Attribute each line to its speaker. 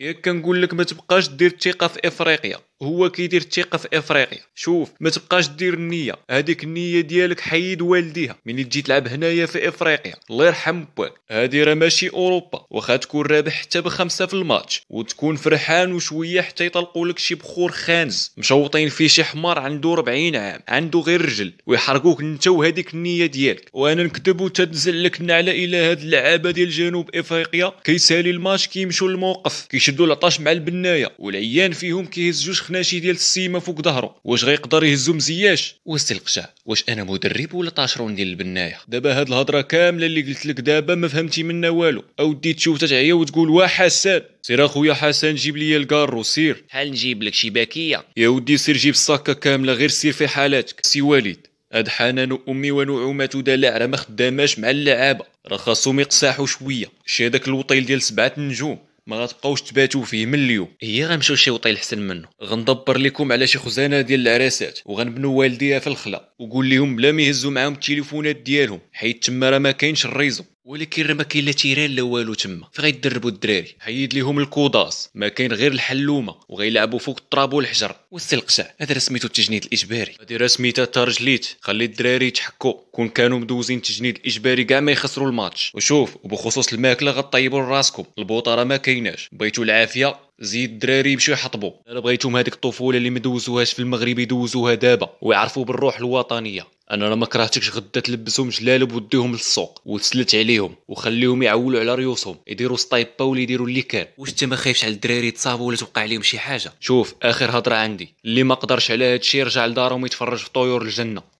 Speaker 1: ياك كنقول لك ما تبقاش دير الثقه في افريقيا هو كيدير الثقه في افريقيا شوف ما تبقاش دير النيه هذيك النيه ديالك حيد والديها ملي تجي تلعب هنايا في افريقيا الله يرحم باك هذه راه ماشي اوروبا واخا تكون رابح حتى بخمسه في الماتش وتكون فرحان وشويه حتى يطلقوا لك شي بخور خانز مشوطين فيه شي حمار عنده 40 عام عنده غير رجل ويحرقوك انت وهذيك النيه ديالك وانا نكذب وتنزل لك النعله الى هاد اللعابه ديال جنوب افريقيا كيسالي الماتش كيمشيو للموقف كيشدوا العطاش مع البنايه والعيان فيهم كيهز جوج الخناشي ديال السيمه فوق ظهره واش غيقدر يهزو مزياش وسي القشع واش انا مدرب ولا طاشرون ديال البنايه دابا هاد الهضره كامله اللي قلت لك دابا ما فهمتي منها والو اودي تشوف تتعيا وتقول وا حسن سير اخويا حسن جيب لي الكارو سير بحال نجيب لك شي باكيه يا ودي سير جيب الصاكه كامله غير سير في حالاتك سي والد هاد حنان امي ونعومه دلع راه ما خداماش مع اللعابه راه خاصهم يقساحوا شويه شي هذاك الوطيل ديال سبعه النجوم ما غتبقاوش تباتوا فيه من اليوم هي غنمشيو لشي وطيل حسن منه غندبر لكم على شي خزانه ديال العراسات وغنبنوا والديها في الخلا وقول لهم بلا ما يهزوا معاهم التليفونات ديالهم حيت تما راه ما كاينش الريزو ولكن راه ما كاين لا تيران لا والو تما فغيدربوا الدراري حيد ليهم الكوداس ما كاين غير الحلومه وغيلعبوا فوق التراب والحجر القشع هذا راه سميتو التجنيد الاجباري هذه راه سميتها ترجليت خلي الدراري يتحكوا كون كانوا مدوزين التجنيد الاجباري كاع ما يخسروا الماتش وشوف وبخصوص الماكله غطيبوا راسكم البوطه راه ما كايناش بغيتو العافيه زيد الدراري يمشيو يحطبوا الا بغيتهم هذيك الطفوله اللي ما دوزوهاش في المغرب يدوزوها دابا ويعرفوا بالروح الوطنيه انا راه ما كرهتكش غدا تلبسهم جلالب وديهم للسوق وتسلت عليهم وخليهم يعولوا على ريوسهم يديروا سطايبا ولا يديروا اللي كان واش انت ما خايفش على الدراري يتصابوا ولا توقع عليهم شي حاجه شوف اخر هضره عندي اللي ما قدرش على هادشي يرجع لدارهم يتفرج في طيور الجنه